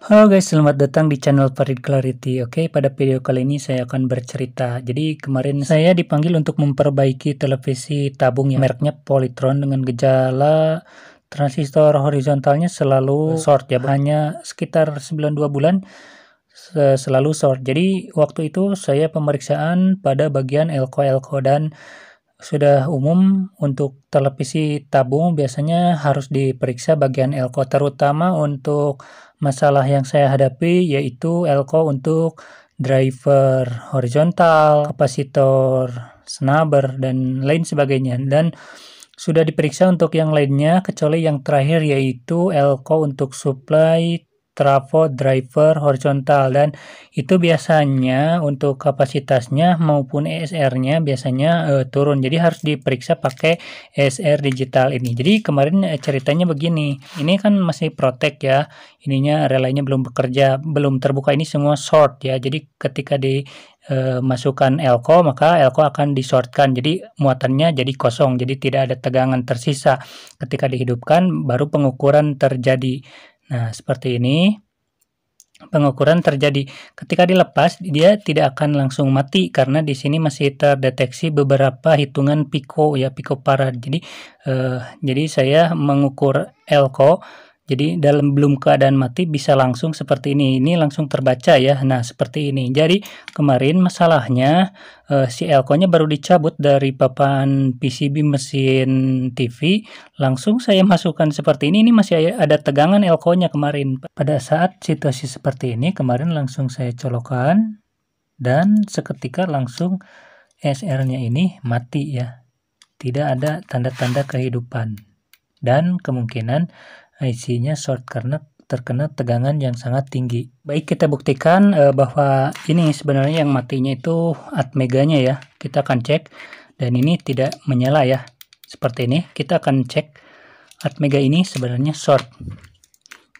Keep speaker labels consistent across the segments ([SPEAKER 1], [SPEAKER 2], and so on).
[SPEAKER 1] Halo guys, selamat datang di channel Farid Clarity. Oke, pada video kali ini saya akan bercerita. Jadi kemarin saya dipanggil untuk memperbaiki televisi tabung yang mereknya Polytron dengan gejala transistor horizontalnya selalu short ya, hanya sekitar 92 bulan selalu short. Jadi waktu itu saya pemeriksaan pada bagian elko-elko dan sudah umum untuk televisi tabung biasanya harus diperiksa bagian elko terutama untuk masalah yang saya hadapi yaitu elko untuk driver horizontal, kapasitor, snubber dan lain sebagainya dan sudah diperiksa untuk yang lainnya kecuali yang terakhir yaitu elko untuk supply trafo driver horizontal dan itu biasanya untuk kapasitasnya maupun ESR-nya biasanya uh, turun. Jadi harus diperiksa pakai ESR digital ini. Jadi kemarin eh, ceritanya begini. Ini kan masih protek ya. Ininya relaynya belum bekerja, belum terbuka ini semua short ya. Jadi ketika di e, masukkan elko maka elko akan disortkan jadi muatannya jadi kosong jadi tidak ada tegangan tersisa ketika dihidupkan baru pengukuran terjadi Nah, seperti ini. Pengukuran terjadi ketika dilepas, dia tidak akan langsung mati karena di sini masih terdeteksi beberapa hitungan pico ya pico parah Jadi eh, jadi saya mengukur elko jadi dalam belum keadaan mati bisa langsung seperti ini. Ini langsung terbaca ya. Nah, seperti ini. Jadi kemarin masalahnya uh, si elko-nya baru dicabut dari papan PCB mesin TV. Langsung saya masukkan seperti ini. Ini masih ada tegangan elko-nya kemarin. Pada saat situasi seperti ini kemarin langsung saya colokan dan seketika langsung SR-nya ini mati ya. Tidak ada tanda-tanda kehidupan. Dan kemungkinan IC-nya short karena terkena tegangan yang sangat tinggi. Baik, kita buktikan e, bahwa ini sebenarnya yang matinya itu atmeganya ya. Kita akan cek dan ini tidak menyala ya. Seperti ini, kita akan cek atmega ini sebenarnya short.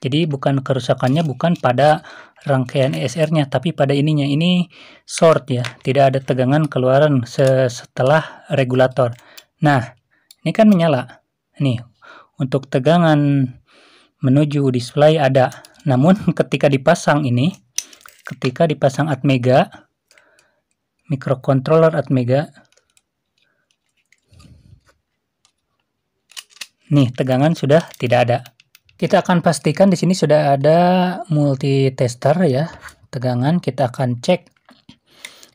[SPEAKER 1] Jadi bukan kerusakannya bukan pada rangkaian ESR-nya tapi pada ininya. Ini short ya, tidak ada tegangan keluaran setelah regulator. Nah, ini kan menyala. Nih, untuk tegangan menuju display ada. Namun ketika dipasang ini, ketika dipasang Atmega, microcontroller Atmega, nih tegangan sudah tidak ada. Kita akan pastikan di sini sudah ada multitester ya tegangan. Kita akan cek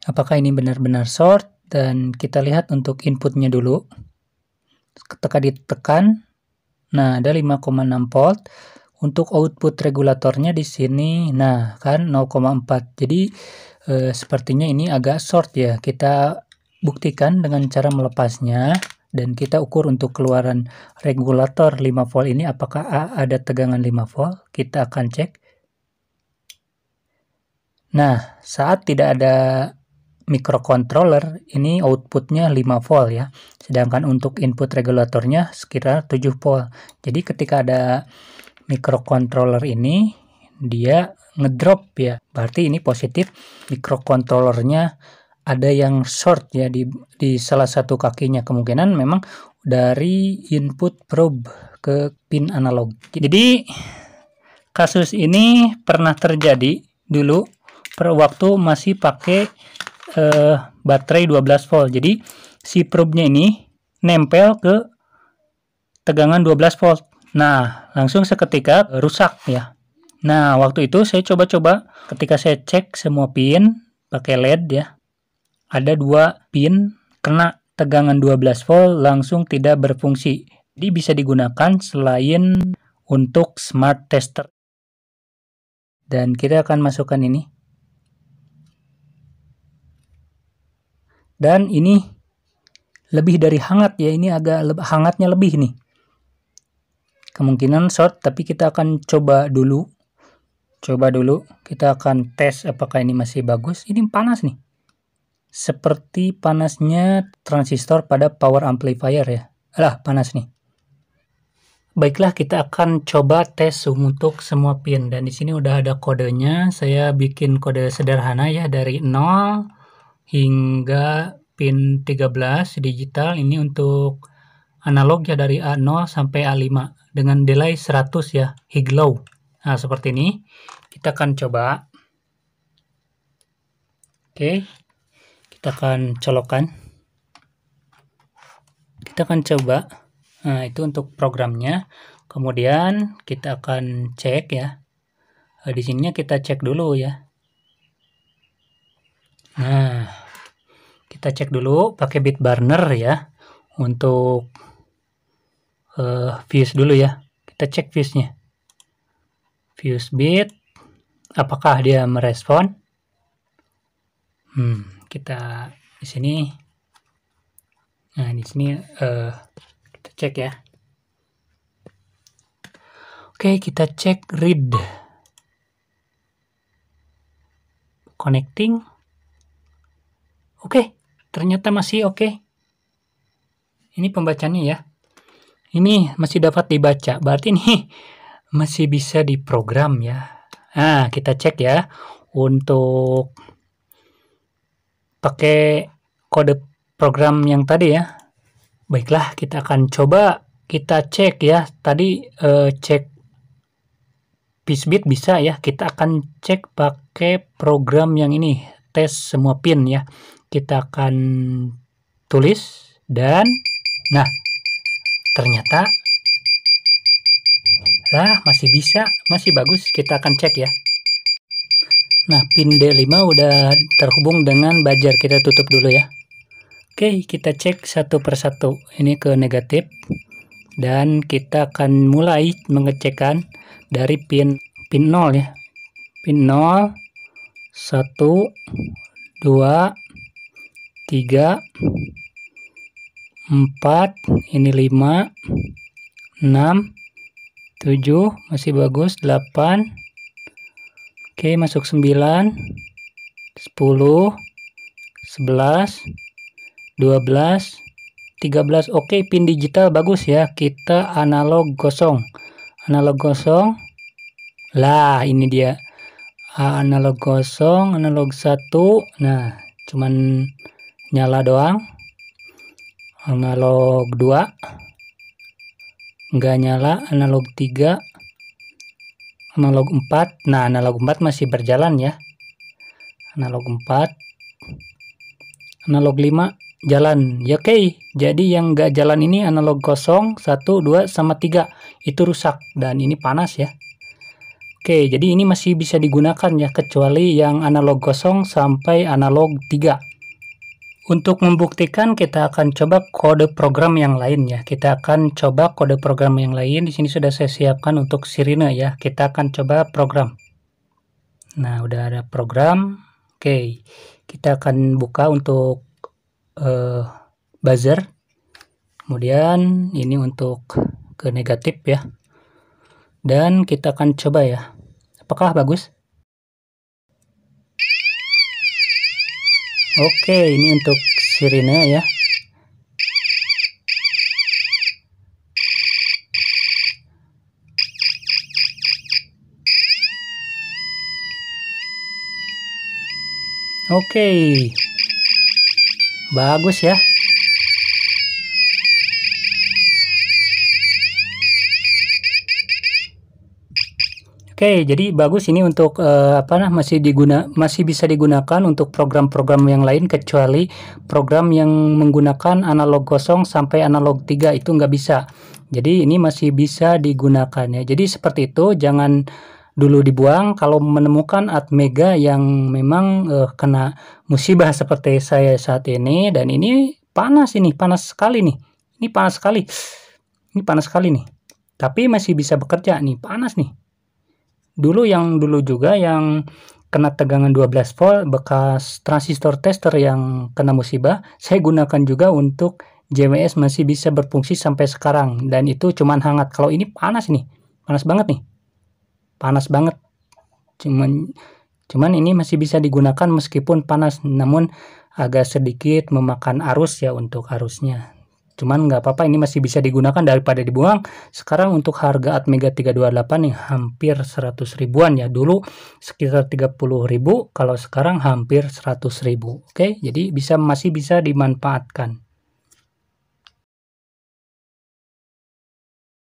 [SPEAKER 1] apakah ini benar-benar short dan kita lihat untuk inputnya dulu. Ketika ditekan Nah, ada 5,6 volt. Untuk output regulatornya di sini, nah kan 0,4. Jadi e, sepertinya ini agak short ya. Kita buktikan dengan cara melepasnya dan kita ukur untuk keluaran regulator 5 volt ini apakah A ada tegangan 5 volt. Kita akan cek. Nah, saat tidak ada microcontroller ini outputnya 5 volt ya sedangkan untuk input regulatornya sekitar 7 volt jadi ketika ada microcontroller ini dia ngedrop ya berarti ini positif microcontrollernya ada yang short ya di, di salah satu kakinya kemungkinan memang dari input probe ke pin analog jadi kasus ini pernah terjadi dulu per waktu masih pakai uh, baterai 12 volt. Jadi si probe-nya ini nempel ke tegangan 12 volt. Nah, langsung seketika rusak ya. Nah, waktu itu saya coba-coba ketika saya cek semua pin pakai LED ya. Ada dua pin kena tegangan 12 volt langsung tidak berfungsi. Jadi bisa digunakan selain untuk smart tester. Dan kita akan masukkan ini. Dan ini lebih dari hangat ya, ini agak le hangatnya lebih nih. Kemungkinan short, tapi kita akan coba dulu. Coba dulu, kita akan tes apakah ini masih bagus. Ini panas nih. Seperti panasnya transistor pada power amplifier ya. lah panas nih. Baiklah, kita akan coba tes untuk semua pin dan di sini udah ada kodenya. Saya bikin kode sederhana ya dari 0 hingga pin 13 digital ini untuk analog ya dari A0 sampai A5 dengan delay 100 ya high nah seperti ini kita akan coba oke kita akan colokan kita akan coba nah itu untuk programnya kemudian kita akan cek ya di sini kita cek dulu ya Nah, kita cek dulu pakai bit burner ya untuk uh, eh, fuse dulu ya. Kita cek fuse-nya. Fuse bit apakah dia merespon? Hmm, kita di sini Nah, di sini uh, kita cek ya. Oke, kita cek read connecting Oke, okay, ternyata masih oke. Okay. Ini pembacanya ya. Ini masih dapat dibaca. Berarti ini masih bisa diprogram ya. Nah, kita cek ya untuk pakai kode program yang tadi ya. Baiklah, kita akan coba kita cek ya. Tadi eh, cek Pisbit bisa ya. Kita akan cek pakai program yang ini, tes semua pin ya kita akan tulis dan nah ternyata lah masih bisa masih bagus kita akan cek ya nah pin D5 udah terhubung dengan bajar kita tutup dulu ya oke kita cek satu persatu ini ke negatif dan kita akan mulai mengecekkan dari pin pin 0 ya pin 0 1 2 3 3 4 ini 5 6 7 masih bagus 8 Oke masuk 9 10 11 12 13 oke pin digital bagus ya kita analog kosong analog kosong lah ini dia analog kosong analog satu nah cuman nyala doang analog 2 nggak nyala analog 3 analog 4 nah analog 4 masih berjalan ya analog 4 analog 5 jalan ya oke okay. jadi yang nggak jalan ini analog kosong 1 2 sama 3 itu rusak dan ini panas ya Oke, jadi ini masih bisa digunakan ya, kecuali yang analog kosong sampai analog 3. Untuk membuktikan kita akan coba kode program yang lain ya. Kita akan coba kode program yang lain. Di sini sudah saya siapkan untuk sirine ya. Kita akan coba program. Nah, udah ada program. Oke. Kita akan buka untuk uh, buzzer. Kemudian ini untuk ke negatif ya. Dan kita akan coba ya. Apakah bagus? Oke, ini untuk sirine ya. Oke. Bagus ya. Oke, jadi bagus ini untuk uh, apa nah masih diguna masih bisa digunakan untuk program-program yang lain kecuali program yang menggunakan analog kosong sampai analog 3 itu nggak bisa. Jadi ini masih bisa digunakan ya. Jadi seperti itu jangan dulu dibuang kalau menemukan Atmega yang memang uh, kena musibah seperti saya saat ini dan ini panas ini, panas sekali nih. Ini panas sekali. Ini panas sekali nih. Tapi masih bisa bekerja nih, panas nih dulu yang dulu juga yang kena tegangan 12 volt bekas transistor tester yang kena musibah saya gunakan juga untuk JMS masih bisa berfungsi sampai sekarang dan itu cuman hangat kalau ini panas nih panas banget nih panas banget cuman cuman ini masih bisa digunakan meskipun panas namun agak sedikit memakan arus ya untuk arusnya Cuman nggak apa-apa ini masih bisa digunakan daripada dibuang. Sekarang untuk harga Atmega 328 yang hampir 100 ribuan ya. Dulu sekitar 30 ribu kalau sekarang hampir 100 ribu. Oke, jadi bisa masih bisa dimanfaatkan.